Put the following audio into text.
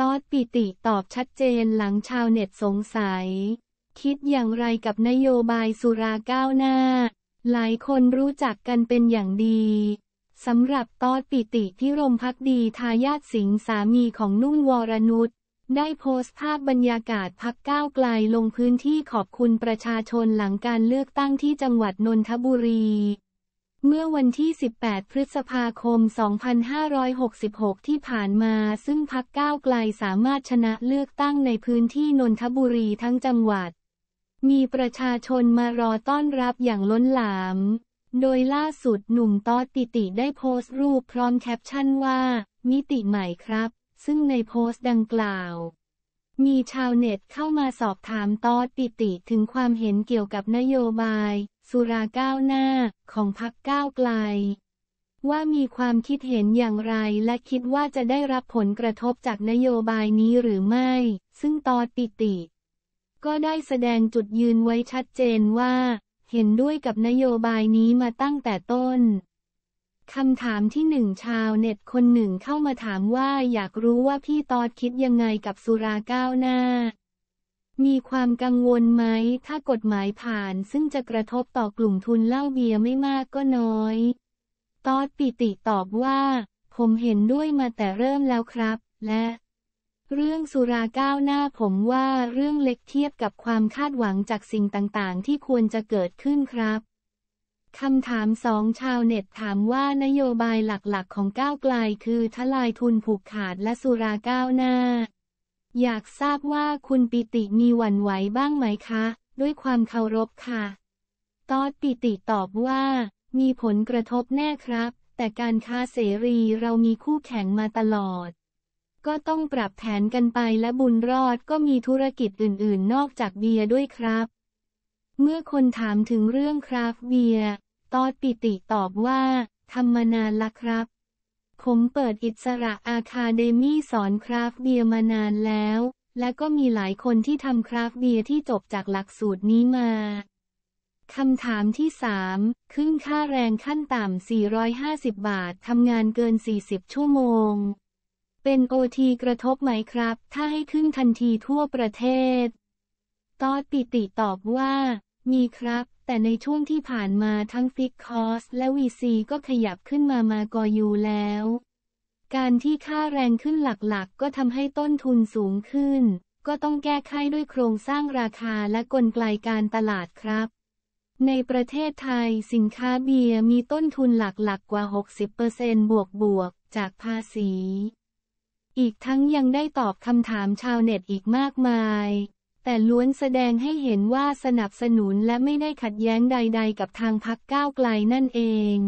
ตอดปิติตอบชัดเจนหลังชาวเน็ตสงสัย คิดอย่างไรกับนโยบายสุราก้าวหน้า หลายคนรู้จักกันเป็นอย่างดี สำหรับตอดปิติพิรมพักดีทายาทสิงสามีของนุ่นวรนุช ได้โพสต์ภาพบรรยากาศพักก้าวไกลลงพื้นที่ขอบคุณประชาชนหลังการเลือกตั้งที่จังหวัดนนทบุรีมื่อวันที่ 18 พฤษภาคม 2566 ที่ผ่านมา ซึ่งพักก้าวไกลสามารถชนะเลือกตั้งในพื้นที่นนทบุรีทั้งจังหวัด มีประชาชนมารอต้อนรับอย่างล้นหลาม โดยล่าสุดหนุ่มต๊อดติติได้โพสต์รูปพร้อมแคปชั่นว่า มิติใหม่ครับ ซึ่งในโพสต์ดังกล่าว มีชาวเน็ตเข้ามาสอบถามตอดปิติถึงความเห็นเกี่ยวกับนโยบายสุราก้าวหน้า ของพรรคก้าวไกล ว่ามีความคิดเห็นอย่างไรและคิดว่าจะได้รับผลกระทบจากนโยบายนี้หรือไม่ ซึ่งตอดปิติ ก็ได้แสดงจุดยืนไว้ชัดเจนว่า เห็นด้วยกับนโยบายนี้มาตั้งแต่ต้นคำถามที่หนึ่งชาวเน็ตคนหนึ่งเข้ามาถามว่าอยากรู้ว่าพี่ตอดคิดยังไงกับสุราก้าวหน้ามีความกังวลไหม ถ้ากฎหมายผ่านซึ่งจะกระทบต่อกลุ่มทุนเหล้าเบียร์ไม่มากก็น้อยตอดปิติตอบว่า ผมเห็นด้วยมาแต่เริ่มแล้วครับ และ เรื่องสุราก้าวหน้าผมว่าเรื่องเล็กเทียบกับความคาดหวังจากสิ่งต่าง ๆ ที่ควรจะเกิดขึ้นครับ คำถามสองชาวเน็ตถามว่านโยบายหลัก ๆ ของก้าวไกลคือทลายทุนผูกขาดและสุราก้าวหน้าอยากทราบว่าคุณปิติมีหวั่นไหวบ้างไหมคะ ด้วยความเคารพค่ะ ตอดปิติตอบว่ามีผลกระทบแน่ครับ แต่การค้าเสรีเรามีคู่แข่งมาตลอด ก็ต้องปรับแผนกันไปและบุญรอดก็มีธุรกิจอื่นๆ นอกจากเบียร์ด้วยครับ เมื่อคนถามถึงเรื่องคราฟเบียร์ตอดปิติตอบว่าทำมานานละครับผมเปิดอิสระอาคาเดมี่สอนคราฟเบียร์มานานแล้ว และก็มีหลายคนที่ทำคราฟเบียร์ที่จบจากหลักสูตรนี้มา คำถามที่3ขึ้นค่าแรงขั้นต่ำ 450 บาท ทำงานเกิน 40 ชั่วโมง เป็นโอทีกระทบไหมครับ ถ้าให้ขึ้นทันทีทั่วประเทศ ตอดปิติตอบว่ามีครับ แต่ในช่วงที่ผ่านมาทั้งฟิกคอสและวีซีก็ขยับขึ้นมามากอยู่แล้ว การที่ค่าแรงขึ้นหลักๆ ก็ทำให้ต้นทุนสูงขึ้น ก็ต้องแก้ไขด้วยโครงสร้างราคาและกลไกการตลาดครับ ในประเทศไทย สินค้าเบียร์มีต้นทุนหลักๆ กว่า 60%บวกบวกจากภาษี อีกทั้งยังได้ตอบคำถามชาวเน็ตอีกมากมายแต่ล้วนแสดงให้เห็นว่าสนับสนุนและไม่ได้ขัดแย้งใดๆกับทางพรรคก้าวไกลนั่นเอง